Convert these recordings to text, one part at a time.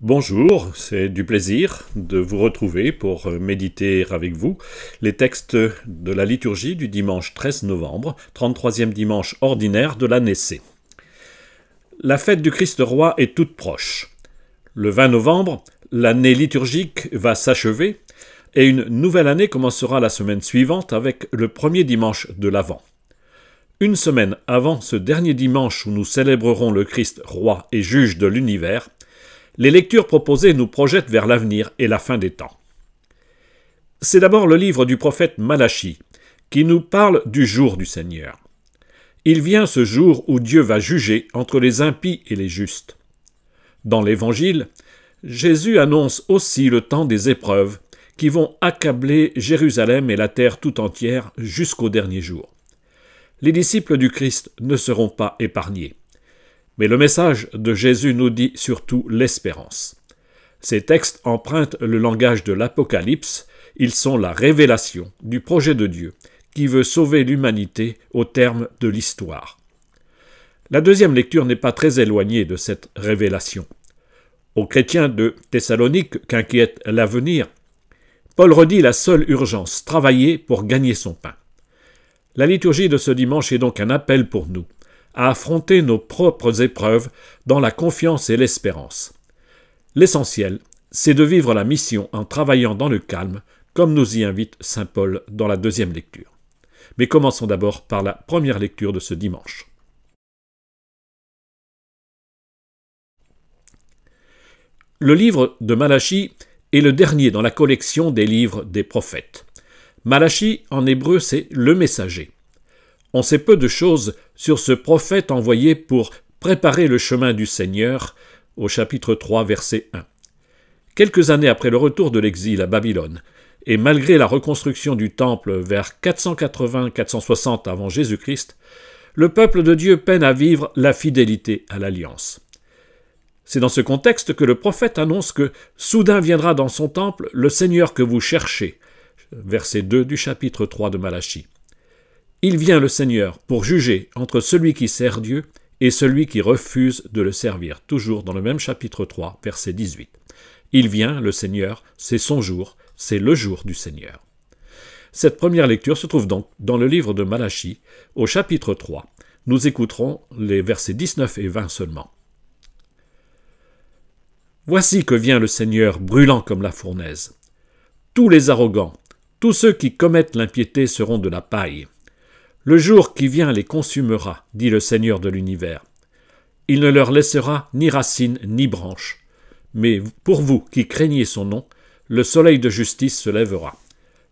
Bonjour, c'est du plaisir de vous retrouver pour euh, méditer avec vous les textes de la liturgie du dimanche 13 novembre, 33e dimanche ordinaire de l'année C. La fête du Christ roi est toute proche. Le 20 novembre, l'année liturgique va s'achever et une nouvelle année commencera la semaine suivante avec le premier dimanche de l'Avent. Une semaine avant ce dernier dimanche où nous célébrerons le Christ roi et juge de l'univers, les lectures proposées nous projettent vers l'avenir et la fin des temps. C'est d'abord le livre du prophète Malachi qui nous parle du jour du Seigneur. Il vient ce jour où Dieu va juger entre les impies et les justes. Dans l'Évangile, Jésus annonce aussi le temps des épreuves qui vont accabler Jérusalem et la terre tout entière jusqu'au dernier jour. Les disciples du Christ ne seront pas épargnés. Mais le message de Jésus nous dit surtout l'espérance. Ces textes empruntent le langage de l'Apocalypse, ils sont la révélation du projet de Dieu qui veut sauver l'humanité au terme de l'histoire. La deuxième lecture n'est pas très éloignée de cette révélation. Aux chrétiens de Thessalonique qu'inquiète l'avenir, Paul redit la seule urgence, travailler pour gagner son pain. La liturgie de ce dimanche est donc un appel pour nous à affronter nos propres épreuves dans la confiance et l'espérance. L'essentiel, c'est de vivre la mission en travaillant dans le calme, comme nous y invite Saint Paul dans la deuxième lecture. Mais commençons d'abord par la première lecture de ce dimanche. Le livre de Malachie est le dernier dans la collection des livres des prophètes. Malachie, en hébreu, c'est le messager. On sait peu de choses sur ce prophète envoyé pour préparer le chemin du Seigneur au chapitre 3 verset 1. Quelques années après le retour de l'exil à Babylone, et malgré la reconstruction du temple vers 480-460 avant Jésus-Christ, le peuple de Dieu peine à vivre la fidélité à l'alliance. C'est dans ce contexte que le prophète annonce que soudain viendra dans son temple le Seigneur que vous cherchez. Verset 2 du chapitre 3 de Malachie. Il vient le Seigneur pour juger entre celui qui sert Dieu et celui qui refuse de le servir, toujours dans le même chapitre 3, verset 18. Il vient, le Seigneur, c'est son jour, c'est le jour du Seigneur. Cette première lecture se trouve donc dans le livre de Malachie, au chapitre 3. Nous écouterons les versets 19 et 20 seulement. Voici que vient le Seigneur brûlant comme la fournaise. Tous les arrogants, tous ceux qui commettent l'impiété seront de la paille. Le jour qui vient les consumera, dit le Seigneur de l'univers. Il ne leur laissera ni racines ni branches. Mais pour vous qui craignez son nom, le soleil de justice se lèvera.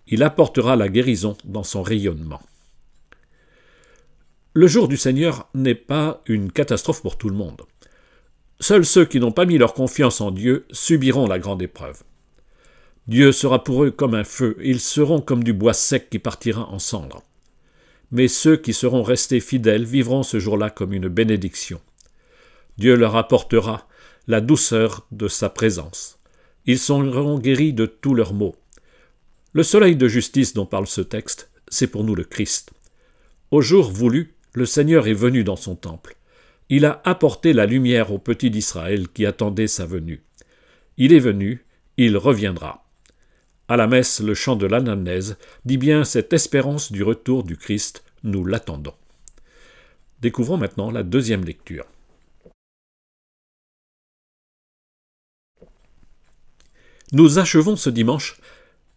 Il apportera la guérison dans son rayonnement. Le jour du Seigneur n'est pas une catastrophe pour tout le monde. Seuls ceux qui n'ont pas mis leur confiance en Dieu subiront la grande épreuve. Dieu sera pour eux comme un feu, ils seront comme du bois sec qui partira en cendres mais ceux qui seront restés fidèles vivront ce jour-là comme une bénédiction. Dieu leur apportera la douceur de sa présence. Ils seront guéris de tous leurs maux. Le soleil de justice dont parle ce texte, c'est pour nous le Christ. Au jour voulu, le Seigneur est venu dans son temple. Il a apporté la lumière au petit d'Israël qui attendait sa venue. Il est venu, il reviendra à la messe, le chant de l'anamnèse dit bien cette espérance du retour du Christ, nous l'attendons. Découvrons maintenant la deuxième lecture. Nous achevons ce dimanche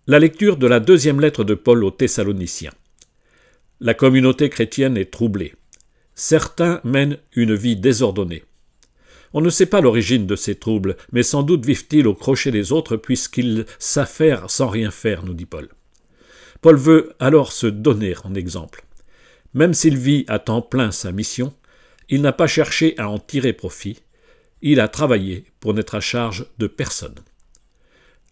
la lecture de la deuxième lettre de Paul aux Thessaloniciens. La communauté chrétienne est troublée. Certains mènent une vie désordonnée. On ne sait pas l'origine de ces troubles, mais sans doute vivent-ils au crochet des autres puisqu'ils s'affairent sans rien faire, nous dit Paul. Paul veut alors se donner en exemple. Même s'il vit à temps plein sa mission, il n'a pas cherché à en tirer profit, il a travaillé pour n'être à charge de personne.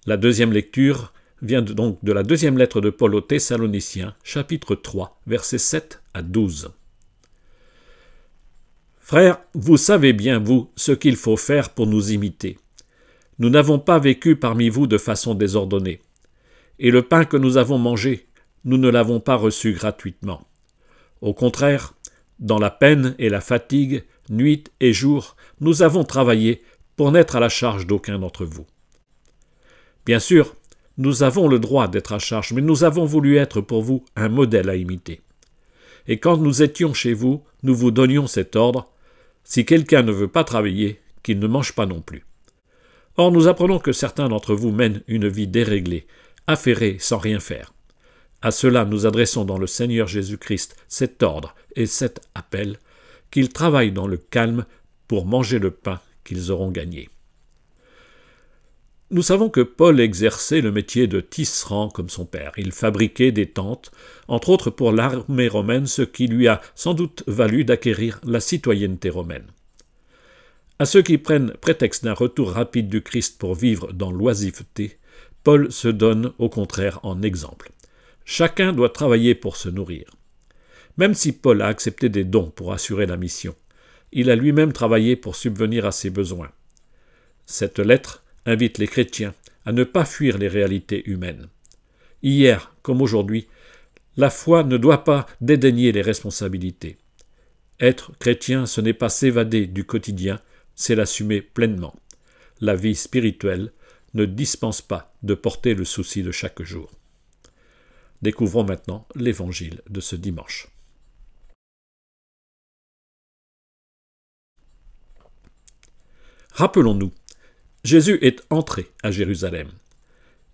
La deuxième lecture vient donc de la deuxième lettre de Paul aux Thessaloniciens, chapitre 3, versets 7 à 12. Frères, vous savez bien, vous, ce qu'il faut faire pour nous imiter. Nous n'avons pas vécu parmi vous de façon désordonnée. Et le pain que nous avons mangé, nous ne l'avons pas reçu gratuitement. Au contraire, dans la peine et la fatigue, nuit et jour, nous avons travaillé pour n'être à la charge d'aucun d'entre vous. Bien sûr, nous avons le droit d'être à charge, mais nous avons voulu être pour vous un modèle à imiter. Et quand nous étions chez vous, nous vous donnions cet ordre, si quelqu'un ne veut pas travailler, qu'il ne mange pas non plus. Or, nous apprenons que certains d'entre vous mènent une vie déréglée, affairée sans rien faire. À cela, nous adressons dans le Seigneur Jésus-Christ cet ordre et cet appel qu'ils travaillent dans le calme pour manger le pain qu'ils auront gagné. Nous savons que Paul exerçait le métier de tisserand comme son père. Il fabriquait des tentes, entre autres pour l'armée romaine, ce qui lui a sans doute valu d'acquérir la citoyenneté romaine. À ceux qui prennent prétexte d'un retour rapide du Christ pour vivre dans l'oisiveté, Paul se donne au contraire en exemple. Chacun doit travailler pour se nourrir. Même si Paul a accepté des dons pour assurer la mission, il a lui-même travaillé pour subvenir à ses besoins. Cette lettre invite les chrétiens à ne pas fuir les réalités humaines. Hier, comme aujourd'hui, la foi ne doit pas dédaigner les responsabilités. Être chrétien, ce n'est pas s'évader du quotidien, c'est l'assumer pleinement. La vie spirituelle ne dispense pas de porter le souci de chaque jour. Découvrons maintenant l'évangile de ce dimanche. Rappelons-nous Jésus est entré à Jérusalem.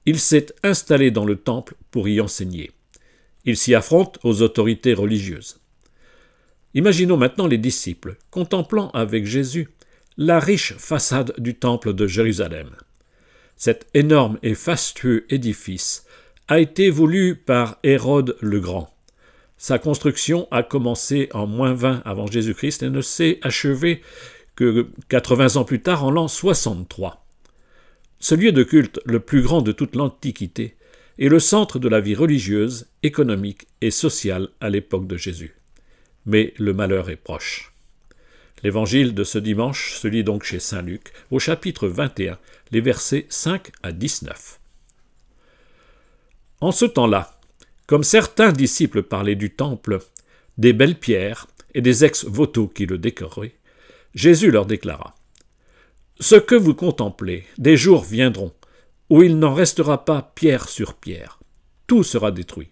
Il s'est installé dans le temple pour y enseigner. Il s'y affronte aux autorités religieuses. Imaginons maintenant les disciples contemplant avec Jésus la riche façade du temple de Jérusalem. Cet énorme et fastueux édifice a été voulu par Hérode le Grand. Sa construction a commencé en moins 20 avant Jésus-Christ et ne s'est achevée que 80 ans plus tard en l'an 63. Ce lieu de culte, le plus grand de toute l'Antiquité, est le centre de la vie religieuse, économique et sociale à l'époque de Jésus. Mais le malheur est proche. L'évangile de ce dimanche se lit donc chez Saint Luc, au chapitre 21, les versets 5 à 19. En ce temps-là, comme certains disciples parlaient du temple, des belles pierres et des ex-voto qui le décoraient, Jésus leur déclara ce que vous contemplez, des jours viendront, où il n'en restera pas pierre sur pierre. Tout sera détruit.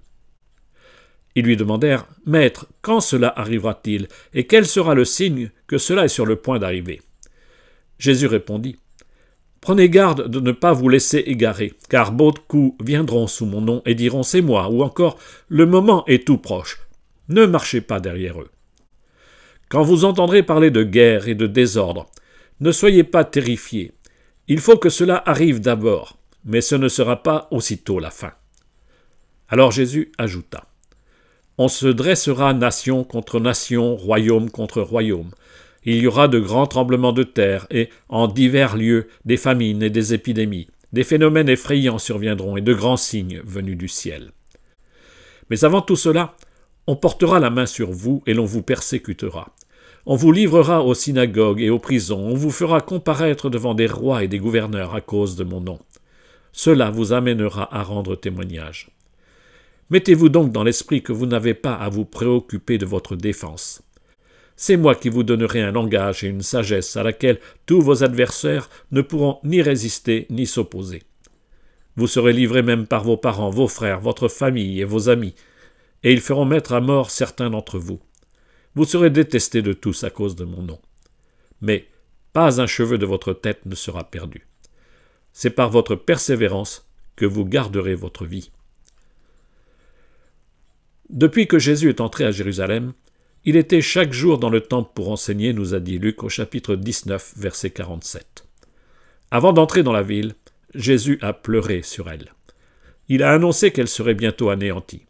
Ils lui demandèrent Maître, quand cela arrivera-t-il, et quel sera le signe que cela est sur le point d'arriver Jésus répondit Prenez garde de ne pas vous laisser égarer, car beaucoup viendront sous mon nom et diront C'est moi, ou encore Le moment est tout proche. Ne marchez pas derrière eux. Quand vous entendrez parler de guerre et de désordre, ne soyez pas terrifiés. Il faut que cela arrive d'abord, mais ce ne sera pas aussitôt la fin. Alors Jésus ajouta On se dressera nation contre nation, royaume contre royaume. Il y aura de grands tremblements de terre, et, en divers lieux, des famines et des épidémies. Des phénomènes effrayants surviendront, et de grands signes venus du ciel. Mais avant tout cela, on portera la main sur vous, et l'on vous persécutera on vous livrera aux synagogues et aux prisons, on vous fera comparaître devant des rois et des gouverneurs à cause de mon nom. Cela vous amènera à rendre témoignage. Mettez-vous donc dans l'esprit que vous n'avez pas à vous préoccuper de votre défense. C'est moi qui vous donnerai un langage et une sagesse à laquelle tous vos adversaires ne pourront ni résister ni s'opposer. Vous serez livrés même par vos parents, vos frères, votre famille et vos amis, et ils feront mettre à mort certains d'entre vous. Vous serez détestés de tous à cause de mon nom. Mais pas un cheveu de votre tête ne sera perdu. C'est par votre persévérance que vous garderez votre vie. Depuis que Jésus est entré à Jérusalem, il était chaque jour dans le temple pour enseigner, nous a dit Luc au chapitre 19, verset 47. Avant d'entrer dans la ville, Jésus a pleuré sur elle. Il a annoncé qu'elle serait bientôt anéantie.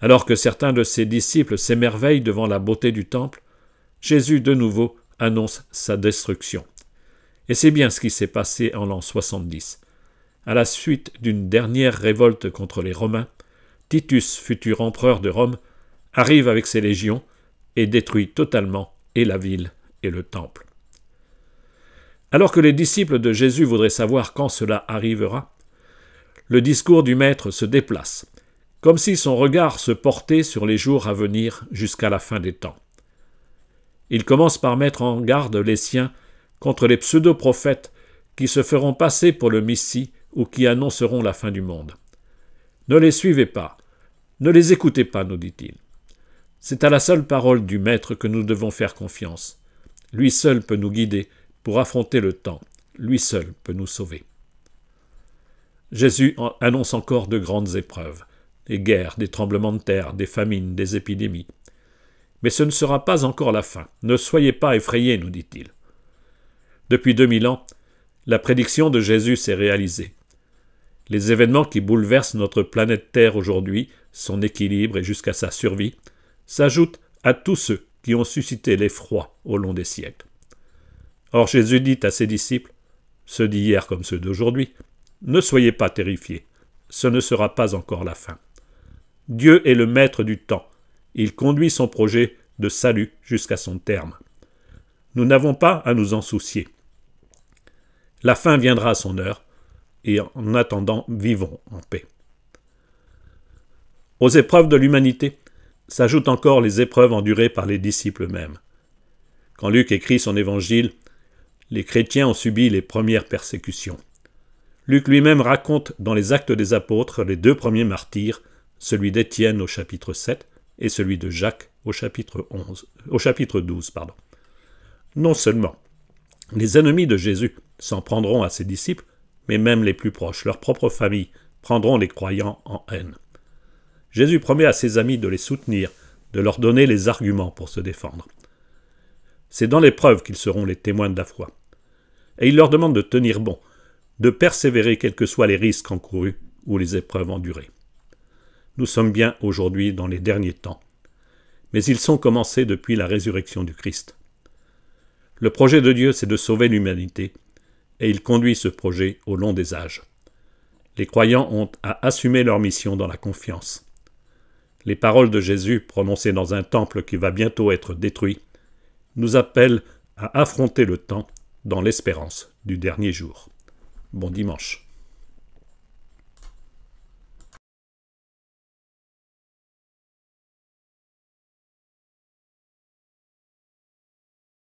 Alors que certains de ses disciples s'émerveillent devant la beauté du temple, Jésus de nouveau annonce sa destruction. Et c'est bien ce qui s'est passé en l'an 70. À la suite d'une dernière révolte contre les Romains, Titus, futur empereur de Rome, arrive avec ses légions et détruit totalement et la ville et le temple. Alors que les disciples de Jésus voudraient savoir quand cela arrivera, le discours du Maître se déplace comme si son regard se portait sur les jours à venir jusqu'à la fin des temps. Il commence par mettre en garde les siens contre les pseudo-prophètes qui se feront passer pour le Messie ou qui annonceront la fin du monde. Ne les suivez pas, ne les écoutez pas, nous dit-il. C'est à la seule parole du Maître que nous devons faire confiance. Lui seul peut nous guider pour affronter le temps, lui seul peut nous sauver. Jésus annonce encore de grandes épreuves des guerres, des tremblements de terre, des famines, des épidémies. Mais ce ne sera pas encore la fin. Ne soyez pas effrayés, nous dit-il. Depuis 2000 ans, la prédiction de Jésus s'est réalisée. Les événements qui bouleversent notre planète Terre aujourd'hui, son équilibre et jusqu'à sa survie, s'ajoutent à tous ceux qui ont suscité l'effroi au long des siècles. Or Jésus dit à ses disciples, ceux d'hier comme ceux d'aujourd'hui, Ne soyez pas terrifiés, ce ne sera pas encore la fin. Dieu est le maître du temps. Il conduit son projet de salut jusqu'à son terme. Nous n'avons pas à nous en soucier. La fin viendra à son heure, et en attendant, vivons en paix. Aux épreuves de l'humanité s'ajoutent encore les épreuves endurées par les disciples mêmes Quand Luc écrit son évangile, les chrétiens ont subi les premières persécutions. Luc lui-même raconte dans les actes des apôtres les deux premiers martyrs, celui d'Étienne au chapitre 7 et celui de Jacques au chapitre, 11, au chapitre 12. Pardon. Non seulement les ennemis de Jésus s'en prendront à ses disciples, mais même les plus proches, leurs propres familles, prendront les croyants en haine. Jésus promet à ses amis de les soutenir, de leur donner les arguments pour se défendre. C'est dans l'épreuve qu'ils seront les témoins de la foi. Et il leur demande de tenir bon, de persévérer quels que soient les risques encourus ou les épreuves endurées. Nous sommes bien aujourd'hui dans les derniers temps. Mais ils sont commencés depuis la résurrection du Christ. Le projet de Dieu, c'est de sauver l'humanité, et il conduit ce projet au long des âges. Les croyants ont à assumer leur mission dans la confiance. Les paroles de Jésus, prononcées dans un temple qui va bientôt être détruit, nous appellent à affronter le temps dans l'espérance du dernier jour. Bon dimanche.